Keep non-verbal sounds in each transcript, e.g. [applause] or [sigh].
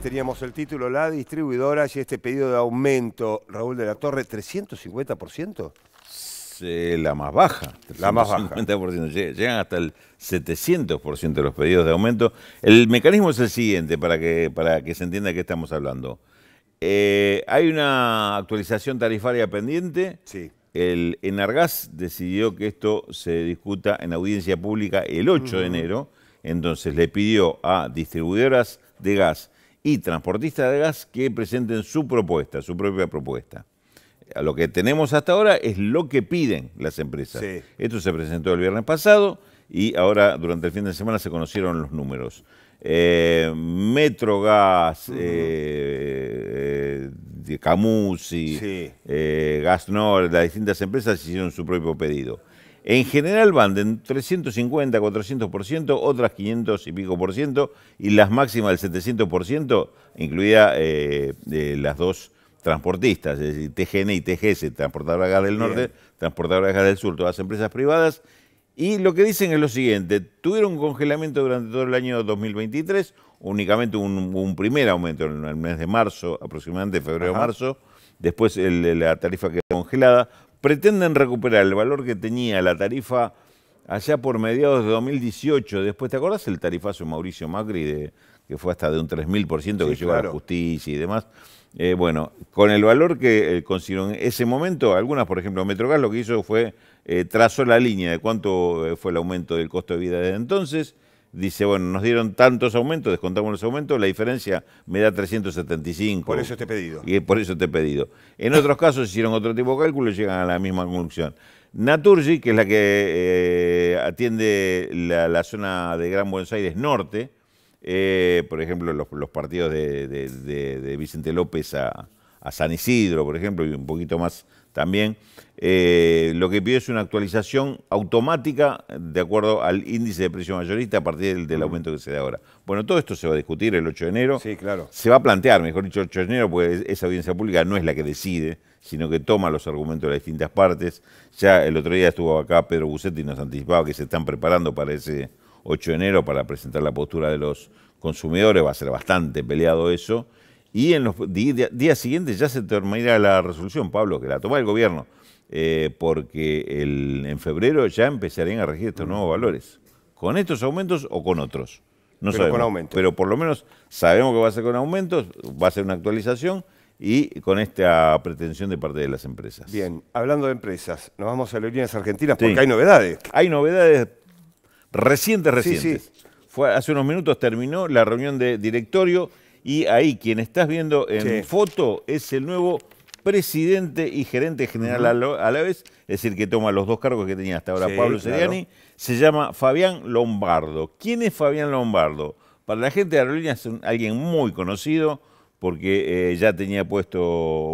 teníamos el título, la distribuidora y este pedido de aumento, Raúl de la Torre, 350%. la más baja. La más baja. Llegan hasta el 700% de los pedidos de aumento. El mecanismo es el siguiente, para que, para que se entienda de qué estamos hablando. Eh, hay una actualización tarifaria pendiente. Sí. El Enargas decidió que esto se discuta en audiencia pública el 8 de enero. Entonces le pidió a distribuidoras de gas y transportistas de gas que presenten su propuesta, su propia propuesta. lo que tenemos hasta ahora es lo que piden las empresas. Esto se presentó el viernes pasado y ahora durante el fin de semana se conocieron los números. Eh, Metrogas, eh, eh, Camusi, las distintas empresas hicieron su propio pedido. En general van de 350 a 400%, otras 500 y pico por ciento, y las máximas del 700%, incluida eh, eh, las dos transportistas, es decir, TGN y TGS, Transportadora de Gas del Norte, Transportadora de Gas del Sur, todas empresas privadas. Y lo que dicen es lo siguiente, tuvieron congelamiento durante todo el año 2023, únicamente un, un primer aumento en el mes de marzo, aproximadamente febrero-marzo, después la tarifa quedó congelada, pretenden recuperar el valor que tenía la tarifa allá por mediados de 2018. Después, ¿te acordás el tarifazo Mauricio Macri, de, que fue hasta de un 3.000% que llegó a la justicia y demás? Eh, bueno, con el valor que eh, consiguieron en ese momento, algunas, por ejemplo, Metrogas lo que hizo fue eh, trazó la línea de cuánto fue el aumento del costo de vida desde entonces dice, bueno, nos dieron tantos aumentos, descontamos los aumentos, la diferencia me da 375. Por eso te he pedido. Y por eso te he pedido. En otros casos hicieron otro tipo de cálculo y llegan a la misma conclusión. Naturgi, que es la que eh, atiende la, zona de Gran Buenos Aires Norte, eh, por ejemplo, los, partidos de Vicente López a, a San Isidro, por ejemplo, y un poquito más también, eh, lo que pide es una actualización automática de acuerdo al índice de precio mayorista a partir del, aumento que se da ahora. Bueno, todo esto se va a discutir el 8 de enero. Sí, claro. Se va a plantear, mejor dicho, el 8 de enero, porque esa audiencia pública no es la que decide, sino que toma los argumentos de las distintas partes. Ya el otro día estuvo acá Pedro Bucetti y nos anticipaba que se están preparando para ese 8 de enero para presentar la postura de los consumidores. Va a ser bastante peleado eso y en los días siguientes ya se terminará la resolución, Pablo, que la toma el gobierno, eh, porque en febrero ya empezarían a regir estos mm. nuevos valores, con estos aumentos o con otros. No pero sabemos, con aumentos. Pero por lo menos sabemos que va a ser con aumentos, va a ser una actualización y con esta pretensión de parte de las empresas. Bien, hablando de empresas, nos vamos a las argentinas porque hay novedades. Hay novedades recientes, recientes. Fue, hace unos minutos terminó la reunión de directorio y ahí, quien estás viendo en foto es el nuevo presidente y gerente general a la vez, es decir, que toma los dos cargos que tenía hasta ahora Pablo Seriani, se llama Fabián Lombardo. ¿Quién es Fabián Lombardo? Para la gente de Aerolíneas es alguien muy conocido porque eh, ya tenía puesto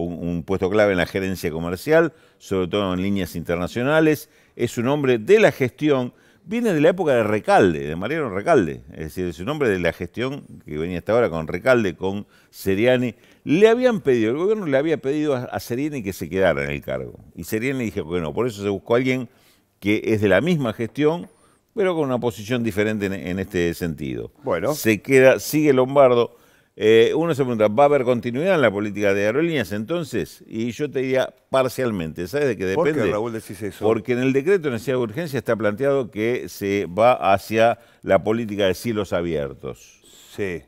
un, puesto clave en la gerencia comercial, sobre todo en líneas internacionales. Es un hombre de la gestión viene de la época de Recalde, de Mariano Recalde, es decir, su nombre de la gestión que venía hasta ahora con Recalde, con Seriani, le habían pedido, el gobierno le había pedido a, Seriani que se quedara en el cargo. Y Seriani dijo bueno, por eso se buscó a alguien que es de la misma gestión, pero con una posición diferente en este sentido. Bueno. Se queda, sigue Lombardo eh, uno se pregunta, ¿va a haber continuidad en la política de aerolíneas entonces? Y yo te diría parcialmente, ¿sabes de qué depende? Raúl, Porque en el decreto de necesidad de urgencia está planteado que se va hacia la política de cielos abiertos.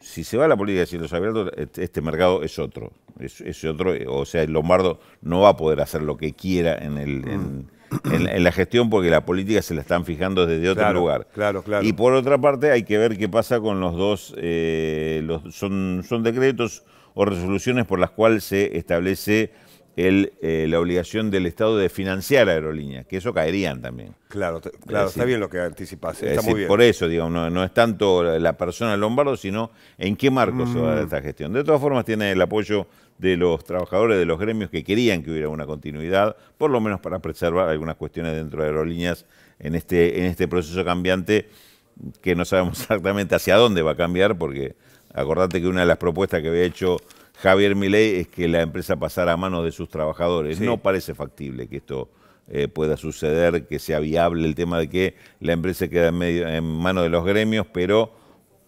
Si se va a la política de cielos abiertos, este, este mercado es otro. Es, otro, o sea, el Lombardo no va a poder hacer lo que quiera en el... Mm en, la gestión porque la política se la están fijando desde otro lugar. Claro, claro. Y por otra parte hay que ver qué pasa con los dos, eh, los, son, son decretos o resoluciones por las cuales se establece eh, la obligación del Estado de financiar aerolíneas, que eso caerían también. Claro, claro está bien lo que anticipás. Por eso, digamos, no, es tanto la persona Lombardo, sino en qué marco se va a mm. dar esta gestión. De todas formas, tiene el apoyo de los trabajadores de los gremios que querían que hubiera una continuidad, por lo menos para preservar algunas cuestiones dentro de aerolíneas en este, en este proceso cambiante que no sabemos [laughs] exactamente hacia dónde va a cambiar, porque acordate que una de las propuestas que había hecho Javier Milei es que la empresa pasara a manos de sus trabajadores. No parece factible que esto eh, pueda suceder, que sea viable el tema de que la empresa quede en, en manos de los gremios, pero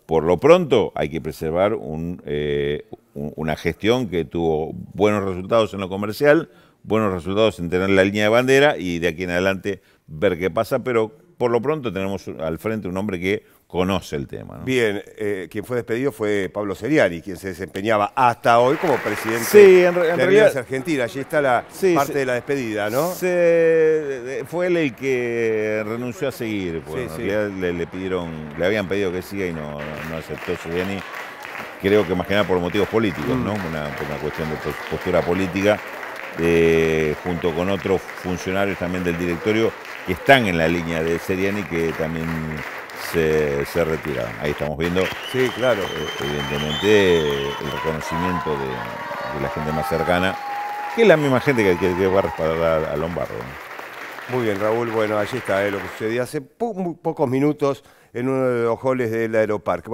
por lo pronto hay que preservar un, eh, una gestión que tuvo buenos resultados en lo comercial, buenos resultados en tener la línea de bandera y de aquí en adelante ver qué pasa, pero por lo pronto tenemos al frente un hombre que conoce el tema. ¿no? Bien, eh, quien fue despedido fue Pablo Seriani, quien se desempeñaba hasta hoy como presidente sí, en, en realidad, Argentina. Allí está la parte de la despedida, ¿no? fue él el que renunció a seguir. Pues, le, pidieron, le habían pedido que siga y no, aceptó Seriani. Creo que más que nada por motivos políticos, ¿no? Mm. Una, una cuestión de postura política. Eh, junto con otros funcionarios también del directorio que están en la línea de Seriani que también se, se Ahí estamos viendo, sí, claro. Eh, evidentemente, el reconocimiento de, la gente más cercana, que es la misma gente que, que, que va a respaldar a, Lombardo. Muy bien, Raúl. Bueno, allí está eh, lo que sucedió hace pocos minutos en uno de los holes del Aeroparque.